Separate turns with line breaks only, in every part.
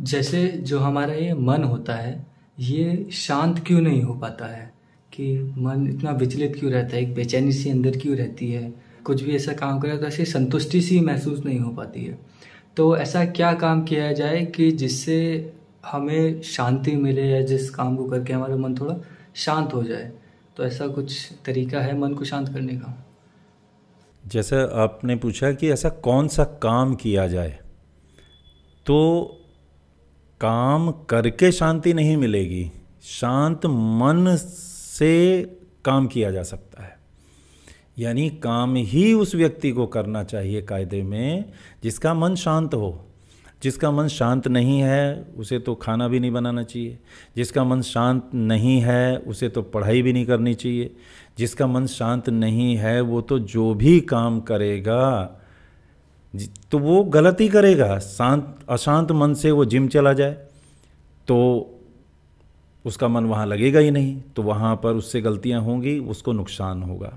जैसे जो हमारा ये मन होता है ये शांत क्यों नहीं हो पाता है कि मन इतना विचलित क्यों रहता है एक बेचैनी सी अंदर क्यों रहती है कुछ भी ऐसा काम करें तो ऐसी संतुष्टि सी महसूस नहीं हो पाती है तो ऐसा क्या काम किया जाए कि जिससे हमें शांति मिले या जिस काम को करके हमारा मन थोड़ा शांत हो जाए तो ऐसा कुछ तरीका है मन को शांत करने का जैसा आपने पूछा कि ऐसा कौन सा काम किया जाए तो काम करके शांति नहीं मिलेगी शांत मन से काम किया जा सकता है यानी काम ही उस व्यक्ति को करना चाहिए कायदे में जिसका मन शांत हो जिसका मन शांत नहीं है उसे तो खाना भी नहीं बनाना चाहिए जिसका मन शांत नहीं है उसे तो पढ़ाई भी नहीं करनी चाहिए जिसका मन शांत नहीं है वो तो जो भी काम करेगा तो वो गलती करेगा शांत अशांत मन से वो जिम चला जाए तो उसका मन वहाँ लगेगा ही नहीं तो वहाँ पर उससे गलतियाँ होंगी उसको नुकसान होगा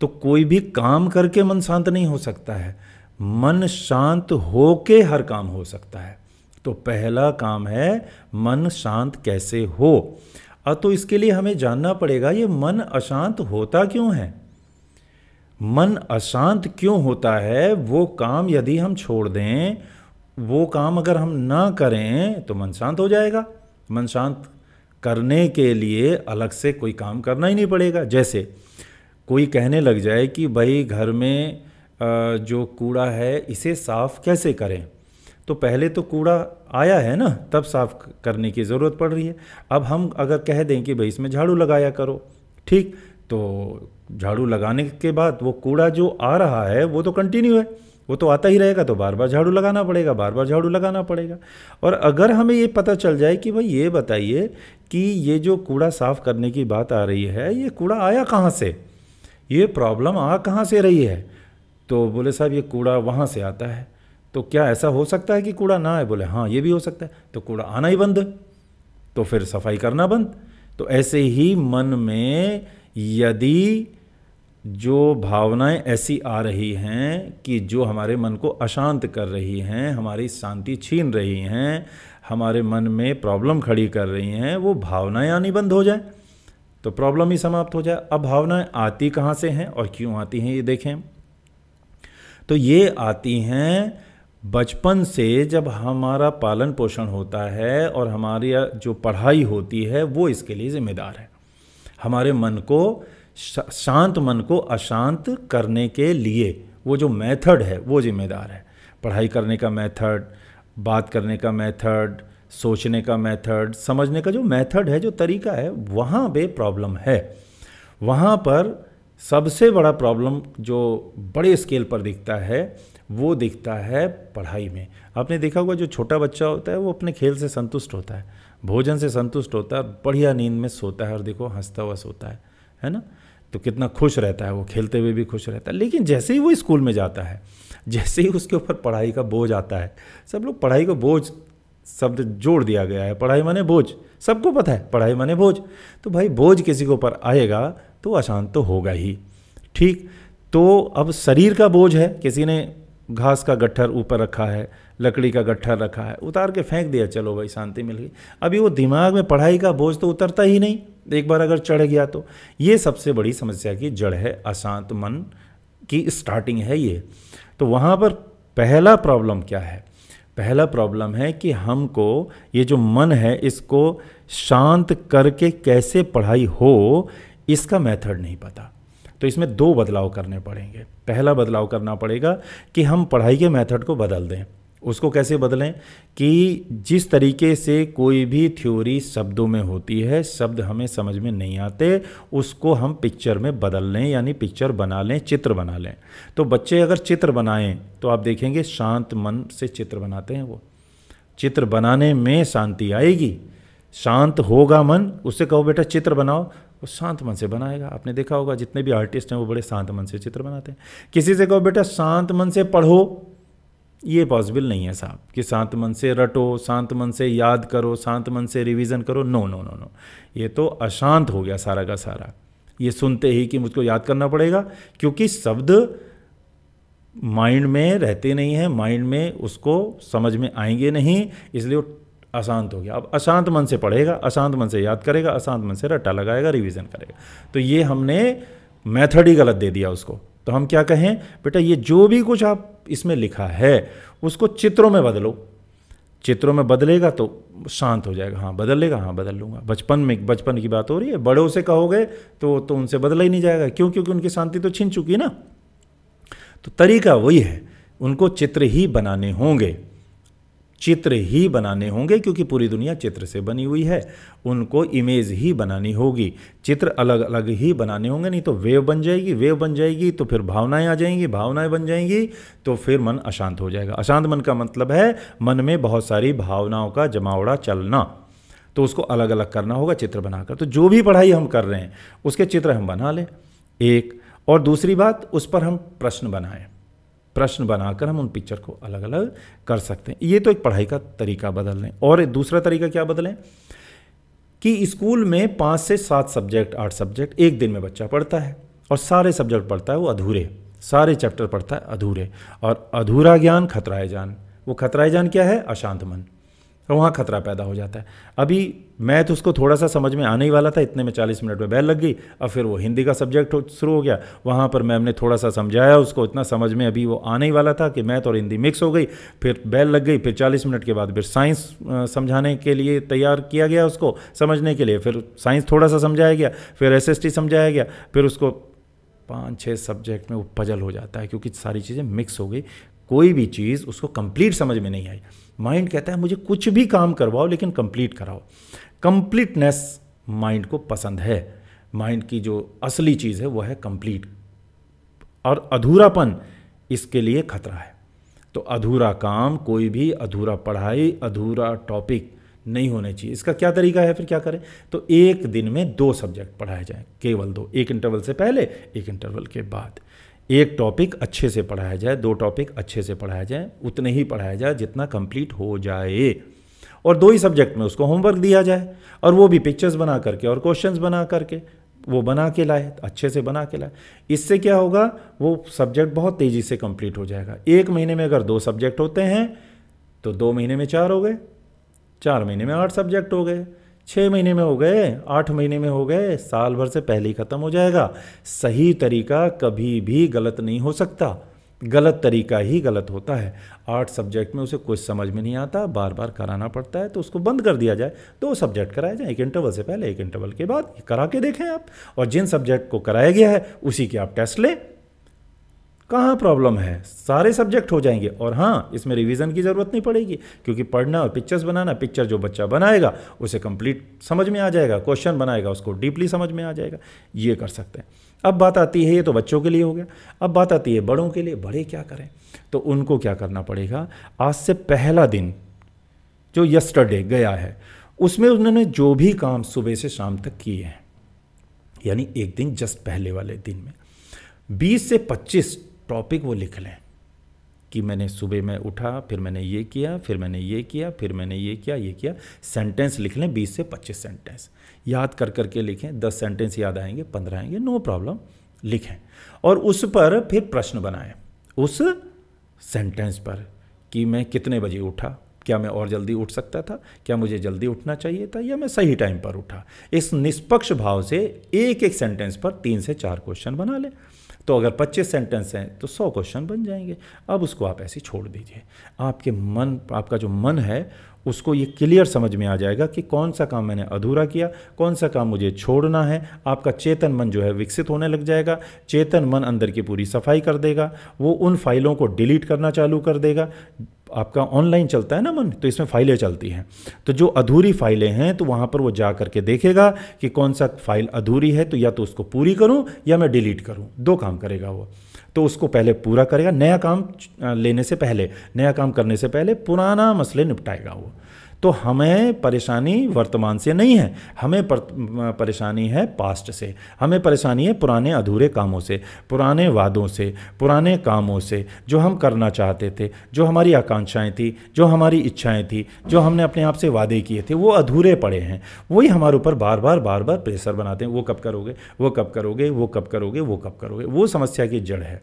तो कोई भी काम करके मन शांत नहीं हो सकता है मन शांत हो के हर काम हो सकता है तो पहला काम है मन शांत कैसे हो अ तो इसके लिए हमें जानना पड़ेगा ये मन अशांत होता क्यों है मन अशांत क्यों होता है वो काम यदि हम छोड़ दें वो काम अगर हम ना करें तो मन शांत हो जाएगा मन शांत करने के लिए अलग से कोई काम करना ही नहीं पड़ेगा जैसे कोई कहने लग जाए कि भाई घर में जो कूड़ा है इसे साफ़ कैसे करें तो पहले तो कूड़ा आया है ना तब साफ़ करने की ज़रूरत पड़ रही है अब हम अगर कह दें कि भाई इसमें झाड़ू लगाया करो ठीक तो झाड़ू लगाने के बाद वो कूड़ा जो आ रहा है वो तो कंटिन्यू है वो तो आता ही रहेगा तो बार बार झाड़ू लगाना पड़ेगा बार बार झाड़ू लगाना पड़ेगा और अगर हमें ये पता चल जाए कि भाई ये बताइए कि ये जो कूड़ा साफ़ करने की बात आ रही है ये कूड़ा आया कहाँ से ये प्रॉब्लम आ कहाँ से रही है तो बोले साहब ये कूड़ा वहाँ से आता है तो क्या ऐसा हो सकता है कि कूड़ा ना आए बोले हाँ ये भी हो सकता है तो कूड़ा आना ही बंद तो फिर सफाई करना बंद तो ऐसे ही मन में यदि जो भावनाएं ऐसी आ रही हैं कि जो हमारे मन को अशांत कर रही हैं हमारी शांति छीन रही हैं हमारे मन में प्रॉब्लम खड़ी कर रही हैं वो भावनाएं आनी बंद हो जाए तो प्रॉब्लम ही समाप्त हो जाए अब भावनाएं आती कहाँ से हैं और क्यों आती हैं ये देखें तो ये आती हैं बचपन से जब हमारा पालन पोषण होता है और हमारी जो पढ़ाई होती है वो इसके लिए ज़िम्मेदार है हमारे मन को शांत मन को अशांत करने के लिए वो जो मेथड है वो जिम्मेदार है पढ़ाई करने का मेथड बात करने का मेथड सोचने का मेथड समझने का जो मेथड है जो तरीका है वहाँ पे प्रॉब्लम है वहाँ पर सबसे बड़ा प्रॉब्लम जो बड़े स्केल पर दिखता है वो दिखता है पढ़ाई में आपने देखा होगा जो छोटा बच्चा होता है वो अपने खेल से संतुष्ट होता है भोजन से संतुष्ट होता है बढ़िया नींद में सोता है और देखो हंसता हुआ सोता है है ना तो कितना खुश रहता है वो खेलते हुए भी खुश रहता है लेकिन जैसे ही वो स्कूल में जाता है जैसे ही उसके ऊपर पढ़ाई का बोझ आता है सब लोग पढ़ाई को बोझ शब्द जोड़ दिया गया है पढ़ाई माने बोझ सबको पता है पढ़ाई माने बोझ तो भाई बोझ किसी के ऊपर आएगा तो अशांत तो होगा ही ठीक तो अब शरीर का बोझ है किसी ने घास का गट्ठर ऊपर रखा है लकड़ी का गट्ठा रखा है उतार के फेंक दिया चलो भाई शांति मिल गई अभी वो दिमाग में पढ़ाई का बोझ तो उतरता ही नहीं एक बार अगर चढ़ गया तो ये सबसे बड़ी समस्या की जड़ है अशांत मन की स्टार्टिंग है ये तो वहाँ पर पहला प्रॉब्लम क्या है पहला प्रॉब्लम है कि हमको ये जो मन है इसको शांत करके कैसे पढ़ाई हो इसका मेथड नहीं पता तो इसमें दो बदलाव करने पड़ेंगे पहला बदलाव करना पड़ेगा कि हम पढ़ाई के मेथड को बदल दें उसको कैसे बदलें कि जिस तरीके से कोई भी थ्योरी शब्दों में होती है शब्द हमें समझ में नहीं आते उसको हम पिक्चर में बदल लें यानी पिक्चर बना लें चित्र बना लें तो बच्चे अगर चित्र बनाएं तो आप देखेंगे शांत मन से चित्र बनाते हैं वो चित्र बनाने में शांति आएगी शांत होगा मन उससे कहो बेटा चित्र बनाओ वो शांत मन से बनाएगा आपने देखा होगा जितने भी आर्टिस्ट हैं वो बड़े शांत मन से चित्र बनाते हैं किसी से कहो बेटा शांत मन से पढ़ो ये पॉसिबल नहीं है साहब कि शांत मन से रटो शांत मन से याद करो शांत मन से रिवीजन करो नो नो नो नो ये तो अशांत हो गया सारा का सारा ये सुनते ही कि मुझको याद करना पड़ेगा क्योंकि शब्द माइंड में रहते नहीं हैं माइंड में उसको समझ में आएंगे नहीं इसलिए वो अशांत हो गया अब अशांत मन से पढ़ेगा अशांत मन से याद करेगा अशांत मन से रट्टा लगाएगा रिवीजन करेगा तो ये हमने मेथड ही गलत दे दिया उसको तो हम क्या कहें बेटा ये जो भी कुछ आप इसमें लिखा है उसको चित्रों में बदलो चित्रों में बदलेगा तो शांत हो जाएगा हाँ बदल लेगा हाँ बदल लूँगा बचपन में बचपन की बात हो रही है बड़ों से कहोगे तो तो उनसे बदला ही नहीं जाएगा क्यों क्योंकि उनकी शांति तो छिन चुकी ना तो तरीका वही है उनको चित्र ही बनाने होंगे चित्र ही बनाने होंगे क्योंकि पूरी दुनिया चित्र से बनी हुई है उनको इमेज ही बनानी होगी चित्र अलग अलग ही बनाने होंगे नहीं तो वेव बन जाएगी वेव बन जाएगी तो फिर भावनाएं आ जाएंगी भावनाएं बन जाएंगी तो फिर मन अशांत हो जाएगा अशांत मन का मतलब है मन में बहुत सारी भावनाओं का जमावड़ा चलना तो उसको अलग अलग करना होगा चित्र बनाकर तो जो भी पढ़ाई हम कर रहे हैं उसके चित्र हम बना लें एक और दूसरी बात उस पर हम प्रश्न बनाएं प्रश्न बनाकर हम उन पिक्चर को अलग अलग कर सकते हैं ये तो एक पढ़ाई का तरीका बदल लें और दूसरा तरीका क्या बदलें कि स्कूल में पाँच से सात सब्जेक्ट आठ सब्जेक्ट एक दिन में बच्चा पढ़ता है और सारे सब्जेक्ट पढ़ता है वो अधूरे सारे चैप्टर पढ़ता है अधूरे और अधूरा ज्ञान खतराए जान वो खतराए जान क्या है अशांत मन वहाँ खतरा पैदा हो जाता है अभी मैथ उसको थोड़ा सा समझ में आने ही वाला था इतने में चालीस मिनट में बैल लग गई और फिर वो हिंदी का सब्जेक्ट शुरू हो गया वहाँ पर मैम ने थोड़ा सा समझाया उसको इतना समझ में अभी वो आने ही वाला था कि मैथ और हिंदी मिक्स हो गई फिर बैल लग गई फिर चालीस मिनट के बाद फिर साइंस समझाने के लिए तैयार किया गया उसको समझने के लिए फिर साइंस थोड़ा सा समझाया गया फिर एस समझाया गया फिर उसको पाँच छः सब्जेक्ट में वो पजल हो जाता है क्योंकि सारी चीज़ें मिक्स हो गई कोई भी चीज़ उसको कंप्लीट समझ में नहीं आई माइंड कहता है मुझे कुछ भी काम करवाओ लेकिन कंप्लीट कराओ कंप्लीटनेस माइंड को पसंद है माइंड की जो असली चीज़ है वह है कंप्लीट और अधूरापन इसके लिए खतरा है तो अधूरा काम कोई भी अधूरा पढ़ाई अधूरा टॉपिक नहीं होने चाहिए इसका क्या तरीका है फिर क्या करें तो एक दिन में दो सब्जेक्ट पढ़ाए जाएं केवल दो एक इंटरवल से पहले एक इंटरवल के बाद एक टॉपिक अच्छे से पढ़ाया जाए दो टॉपिक अच्छे से पढ़ाया जाए उतने ही पढ़ाया जाए जितना कंप्लीट हो जाए और दो ही सब्जेक्ट में उसको होमवर्क दिया जाए और वो भी पिक्चर्स बना करके और क्वेश्चंस बना करके वो बना के लाए अच्छे से बना के लाए इससे क्या होगा वो सब्जेक्ट बहुत तेज़ी से कंप्लीट हो जाएगा एक महीने में अगर दो सब्जेक्ट होते हैं तो दो महीने में चार हो गए चार महीने में आठ सब्जेक्ट हो गए छः महीने में हो गए आठ महीने में हो गए साल भर से पहले ही ख़त्म हो जाएगा सही तरीका कभी भी गलत नहीं हो सकता गलत तरीका ही गलत होता है आठ सब्जेक्ट में उसे कुछ समझ में नहीं आता बार बार कराना पड़ता है तो उसको बंद कर दिया जाए दो सब्जेक्ट कराए जाए एक इंटरवल से पहले एक इंटरवल के बाद करा के देखें आप और जिन सब्जेक्ट को कराया गया है उसी के आप टेस्ट लें कहाँ प्रॉब्लम है सारे सब्जेक्ट हो जाएंगे और हाँ इसमें रिवीजन की ज़रूरत नहीं पड़ेगी क्योंकि पढ़ना और पिक्चर्स बनाना पिक्चर जो बच्चा बनाएगा उसे कंप्लीट समझ में आ जाएगा क्वेश्चन बनाएगा उसको डीपली समझ में आ जाएगा ये कर सकते हैं अब बात आती है ये तो बच्चों के लिए हो गया अब बात आती है बड़ों के लिए बड़े क्या करें तो उनको क्या करना पड़ेगा आज से पहला दिन जो यस्टरडे गया है उसमें उन्होंने जो भी काम सुबह से शाम तक किए हैं यानी एक दिन जस्ट पहले वाले दिन में 20 से 25 टॉपिक वो लिख लें कि मैंने सुबह में उठा फिर मैंने ये किया फिर मैंने ये किया फिर मैंने ये किया ये किया सेंटेंस लिख लें बीस से पच्चीस सेंटेंस याद कर करके लिखें दस सेंटेंस याद आएंगे पंद्रह आएंगे नो प्रॉब्लम लिखें और उस पर फिर प्रश्न बनाएं उस सेंटेंस पर कि मैं कितने बजे उठा क्या मैं और जल्दी उठ सकता था क्या मुझे जल्दी उठना चाहिए था या मैं सही टाइम पर उठा इस निष्पक्ष भाव से एक एक सेंटेंस पर तीन से चार क्वेश्चन बना लें तो अगर 25 सेंटेंस हैं तो 100 क्वेश्चन बन जाएंगे अब उसको आप ऐसे छोड़ दीजिए आपके मन आपका जो मन है उसको ये क्लियर समझ में आ जाएगा कि कौन सा काम मैंने अधूरा किया कौन सा काम मुझे छोड़ना है आपका चेतन मन जो है विकसित होने लग जाएगा चेतन मन अंदर की पूरी सफाई कर देगा वो उन फाइलों को डिलीट करना चालू कर देगा आपका ऑनलाइन चलता है ना मन तो इसमें फाइलें चलती हैं तो जो अधूरी फाइलें हैं तो वहाँ पर वो जा करके देखेगा कि कौन सा फाइल अधूरी है तो या तो उसको पूरी करूँ या मैं डिलीट करूँ दो काम करेगा वो तो उसको पहले पूरा करेगा नया काम लेने से पहले नया काम करने से पहले पुराना मसले निपटाएगा वो तो हमें परेशानी वर्तमान से नहीं है हमें परेशानी है पास्ट से हमें परेशानी है पुराने अधूरे कामों से पुराने वादों से पुराने कामों से जो हम करना चाहते थे जो हमारी आकांक्षाएं थी जो हमारी इच्छाएं थी जो हमने अपने आप से वादे किए थे वो अधूरे पड़े हैं वही हमारे ऊपर बार बार बार बार प्रेशर बनाते हैं वो कब करोगे वो कब करोगे वो कब करोगे वो कब करोगे वो समस्या की जड़ है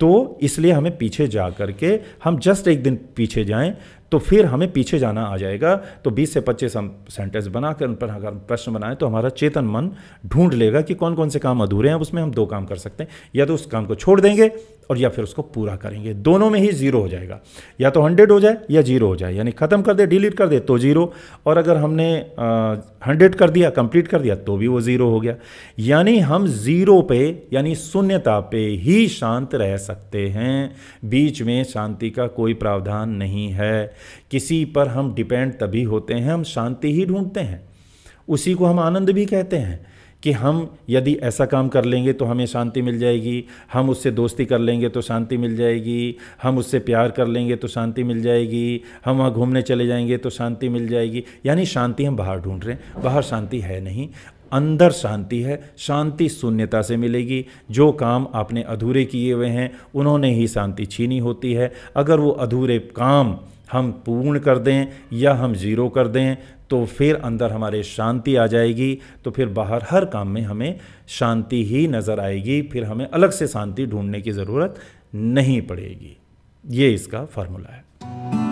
तो इसलिए हमें पीछे जा करके हम जस्ट एक दिन पीछे जाएं तो फिर हमें पीछे जाना आ जाएगा तो 20 से 25 हम सेंटेंस बनाकर उन पर अगर प्रश्न बनाएं तो हमारा चेतन मन ढूंढ लेगा कि कौन कौन से काम अधूरे हैं उसमें हम दो काम कर सकते हैं या तो उस काम को छोड़ देंगे और या फिर उसको पूरा करेंगे दोनों में ही जीरो हो जाएगा या तो हंड्रेड हो जाए या जीरो हो जाए यानी ख़त्म कर दे डिलीट कर दे तो जीरो और अगर हमने हंड्रेड कर दिया कंप्लीट कर दिया तो भी वो ज़ीरो हो गया यानी हम ज़ीरो पे यानी शून्यता पे ही शांत रह सकते हैं बीच में शांति का कोई प्रावधान नहीं है किसी पर हम डिपेंड तभी होते हैं हम शांति ही ढूंढते हैं उसी को हम आनंद भी कहते हैं कि हम यदि ऐसा काम कर लेंगे तो हमें शांति मिल जाएगी हम उससे दोस्ती कर लेंगे तो शांति मिल जाएगी हम उससे प्यार कर लेंगे तो शांति मिल जाएगी हम वहाँ घूमने चले जाएंगे तो शांति मिल जाएगी यानी शांति हम बाहर ढूंढ रहे हैं बाहर शांति है नहीं अंदर शांति है शांति शून्यता से मिलेगी जो काम आपने अधूरे किए हुए हैं उन्होंने ही शांति छीनी होती है अगर वो अधूरे काम हम पूर्ण कर दें या हम ज़ीरो कर दें तो फिर अंदर हमारे शांति आ जाएगी तो फिर बाहर हर काम में हमें शांति ही नज़र आएगी फिर हमें अलग से शांति ढूंढने की ज़रूरत नहीं पड़ेगी ये इसका फार्मूला है